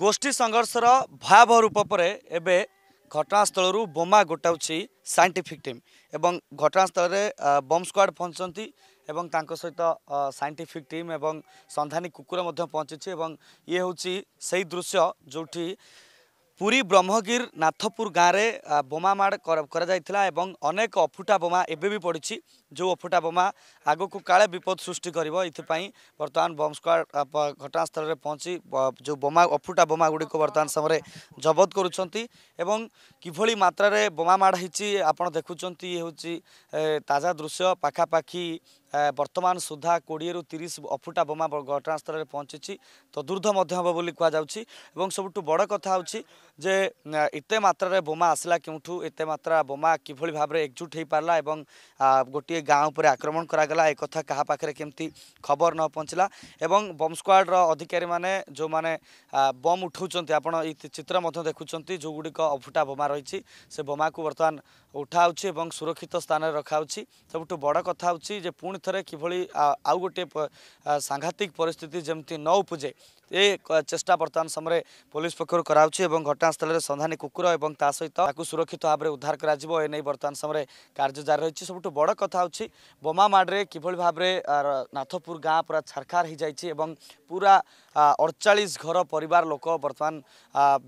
ଗୋଷ୍ଠୀ ସଂଘର୍ଷର ଭୟାବହ ରୂପ ପରେ ଏବେ ଘଟଣାସ୍ଥଳରୁ ବୋମା ଗୋଟାଉଛି ସାଇଣ୍ଟିଫିକ୍ ଟିମ୍ ଏବଂ ଘଟଣାସ୍ଥଳରେ ବମ୍ ସ୍କ୍ୱାଡ଼ ପହଞ୍ଚନ୍ତି ଏବଂ ତାଙ୍କ ସହିତ ସାଇଣ୍ଟିଫିକ୍ ଟିମ୍ ଏବଂ ସନ୍ଧାନୀ କୁକୁର ମଧ୍ୟ ପହଞ୍ଚିଛି ଏବଂ ଇଏ ହେଉଛି ସେହି ଦୃଶ୍ୟ ଯେଉଁଠି पुरी ब्रह्मगिर नाथपुर गाँ र बोमामडिला ए अनेक अफुटा बोमा ए पडिची जो अफुटा बोमा काले विपद सृष्टि यतिपै बर्तान बोम् स्क्वाड घटनास्थल पहुँची जो बोमा अफुटा बोमा गुडिक बर्तन समय जबत गरुन्छ एभरि मत्रे बोमामड हुन्छ आपुली हेर्छ ताजा दृश्य पाखापा ବର୍ତ୍ତମାନ ସୁଦ୍ଧା କୋଡ଼ିଏରୁ ତିରିଶ ଅଫୁଟା ବୋମା ଘଟଣାସ୍ଥଳରେ ପହଞ୍ଚିଛି ତଦୁର୍ଦ୍ଧ ମଧ୍ୟ ହେବ ବୋଲି କୁହାଯାଉଛି ଏବଂ ସବୁଠୁ ବଡ଼ କଥା ହେଉଛି ଯେ ଏତେ ମାତ୍ରାରେ ବୋମା ଆସିଲା କେଉଁଠୁ ଏତେ ମାତ୍ରା ବୋମା କିଭଳି ଭାବରେ ଏକଜୁଟ ହୋଇପାରିଲା ଏବଂ ଗୋଟିଏ ଗାଁ ଉପରେ ଆକ୍ରମଣ କରାଗଲା ଏକଥା କାହା ପାଖରେ କେମିତି ଖବର ନ ପହଞ୍ଚିଲା ଏବଂ ବମ୍ ସ୍କ୍ୱାଡ଼ର ଅଧିକାରୀମାନେ ଯେଉଁମାନେ ବମ୍ ଉଠାଉଛନ୍ତି ଆପଣ ଏଇ ଚିତ୍ର ମଧ୍ୟ ଦେଖୁଛନ୍ତି ଯେଉଁଗୁଡ଼ିକ ଅଫୁଟା ବୋମା ରହିଛି ସେ ବୋମାକୁ ବର୍ତ୍ତମାନ ଉଠାହେଉଛି ଏବଂ ସୁରକ୍ଷିତ ସ୍ଥାନରେ ରଖାହେଉଛି ସବୁଠୁ ବଡ଼ କଥା ହେଉଛି ଯେ ପୁଣି ବିରୁଦ୍ଧରେ କିଭଳି ଆଉ ଗୋଟିଏ ସାଂଘାତିକ ପରିସ୍ଥିତି ଯେମିତି ନ ଉପୁଜେ ଏ ଚେଷ୍ଟା ବର୍ତ୍ତମାନ ସମୟରେ ପୋଲିସ ପକ୍ଷରୁ କରାଯାଉଛି ଏବଂ ଘଟଣାସ୍ଥଳରେ ସନ୍ଧାନୀ କୁକୁର ଏବଂ ତା ସହିତ ତାକୁ ସୁରକ୍ଷିତ ଭାବରେ ଉଦ୍ଧାର କରାଯିବ ଏ ନେଇ ବର୍ତ୍ତମାନ ସମୟରେ କାର୍ଯ୍ୟ ଜାରି ରହିଛି ସବୁଠୁ ବଡ଼ କଥା ହେଉଛି ବୋମା ମାଡ଼ରେ କିଭଳି ଭାବରେ ନାଥପୁର ଗାଁ ପୁରା ଛାରଖାର ହୋଇଯାଇଛି ଏବଂ ପୁରା ଅଡ଼ଚାଳିଶ ଘର ପରିବାର ଲୋକ ବର୍ତ୍ତମାନ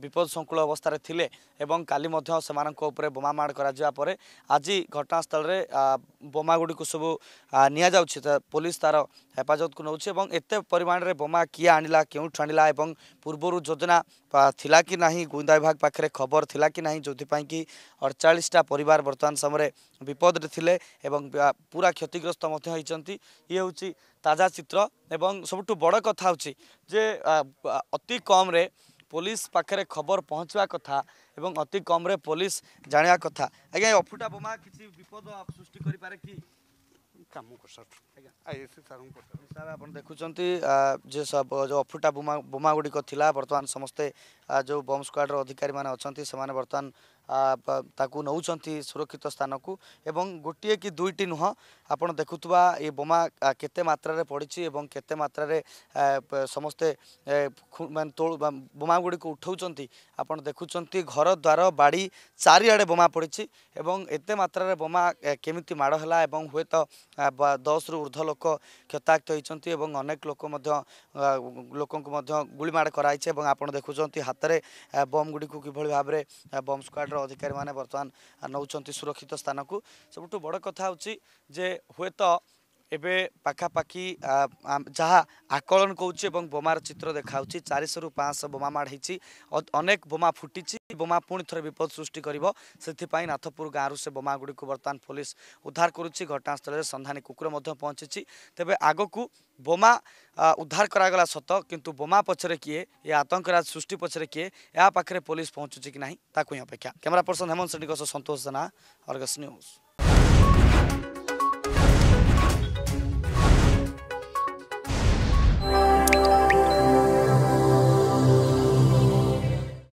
ବିପଦସଂକୁଳ ଅବସ୍ଥାରେ ଥିଲେ ଏବଂ କାଲି ମଧ୍ୟ ସେମାନଙ୍କ ଉପରେ ବୋମା କରାଯିବା ପରେ ଆଜି ଘଟଣାସ୍ଥଳରେ ବୋମା ଗୁଡ଼ିକୁ ସବୁ ନିଆଯାଉଛି ପୋଲିସ ତାର ହେଫାଜତକୁ ନେଉଛି ଏବଂ ଏତେ ପରିମାଣରେ ବୋମା କିଏ ଆଣିଲା କେଉଁଠୁ ଆଣିଲା ଏବଂ ପୂର୍ବରୁ ଯୋଜନା ଥିଲା କି ନାହିଁ ଗୁଇନ୍ଦା ବିଭାଗ ପାଖରେ ଖବର ଥିଲା କି ନାହିଁ ଯେଉଁଥିପାଇଁ କି ଅଡ଼ଚାଳିଶଟା ପରିବାର ବର୍ତ୍ତମାନ ସମୟରେ ବିପଦରେ ଥିଲେ ଏବଂ ପୁରା କ୍ଷତିଗ୍ରସ୍ତ ମଧ୍ୟ ହୋଇଛନ୍ତି ଇଏ ହେଉଛି ତାଜା ଚିତ୍ର ଏବଂ ସବୁଠୁ ବଡ଼ କଥା ହେଉଛି ଯେ ଅତି କମ୍ରେ ପୋଲିସ ପାଖରେ ଖବର ପହଞ୍ଚିବା କଥା ଏବଂ ଅତି କମ୍ରେ ପୋଲିସ ଜାଣିବା କଥା ଆଜ୍ଞା ଏ ଅଫୁଟା ବୋମା କିଛି ବିପଦ ସୃଷ୍ଟି କରିପାରେ କି କାମ ସାର୍ ଆପଣ ଦେଖୁଛନ୍ତି ଯେ ଯେଉଁ ଅଫୁଟା ବୋମା ବୋମା ଗୁଡ଼ିକ ଥିଲା ବର୍ତ୍ତମାନ ସମସ୍ତେ ଯେଉଁ ବମ୍ ସ୍କ୍ୱାଡ଼ର ଅଧିକାରୀମାନେ ଅଛନ୍ତି ସେମାନେ ବର୍ତ୍ତମାନ ତାକୁ ନେଉଛନ୍ତି ସୁରକ୍ଷିତ ସ୍ଥାନକୁ ଏବଂ ଗୋଟିଏ କି ଦୁଇଟି ନୁହଁ ଆପଣ ଦେଖୁଥିବା ଏ ବୋମା କେତେ ମାତ୍ରାରେ ପଡ଼ିଛି ଏବଂ କେତେ ମାତ୍ରାରେ ସମସ୍ତେ ମାନେ ତୋଳୁ ବୋମାଗୁଡ଼ିକୁ ଉଠାଉଛନ୍ତି ଆପଣ ଦେଖୁଛନ୍ତି ଘରଦ୍ୱାର ବାଡ଼ି ଚାରିଆଡ଼େ ବୋମା ପଡ଼ିଛି ଏବଂ ଏତେ ମାତ୍ରାରେ ବୋମା କେମିତି ମାଡ଼ ହେଲା ଏବଂ ହୁଏତ ଦଶରୁ ଉର୍ଦ୍ଧ୍ୱ ଲୋକ କ୍ଷତାକ୍ତ ହୋଇଛନ୍ତି ଏବଂ ଅନେକ ଲୋକ ମଧ୍ୟ ଲୋକଙ୍କୁ ମଧ୍ୟ ଗୁଳିମାଡ଼ କରାଯାଇଛି ଏବଂ ଆପଣ ଦେଖୁଛନ୍ତି ହାତରେ ବମ୍ ଗୁଡ଼ିକୁ କିଭଳି ଭାବରେ ବମ୍ ସ୍କ୍ୱାଡ଼ ଗଭର୍ଣ୍ଣମେଣ୍ଟର ଅଧିକାରୀମାନେ ବର୍ତ୍ତମାନ ନେଉଛନ୍ତି ସୁରକ୍ଷିତ ସ୍ଥାନକୁ ସବୁଠୁ ବଡ଼ କଥା ହେଉଛି ଯେ ହୁଏତ खापा जहाँ आकलन कि बोमार चित्र देखाउँछ चारिर्स बोमा माड है अनेक बोमा फुटि बोमा पो थोर विपद सृष्टि सिप नाथपुर से गाँ रु को बर्तन पुलिस उद्धार गरी घटनास्थलले सन्धानी कुकुर पहचिची तेबै आगको बोमा उद्धार गरागला सत कि बोमा पछेर किए य आतंकराज सृष्टि पछेर किए यहाँ पुलिस पहचु कि नै त्यहाँको अपेक्षा क्यमेरा पर्सन हेमंत सेण्डीको सह सन्तोष जे न्यूज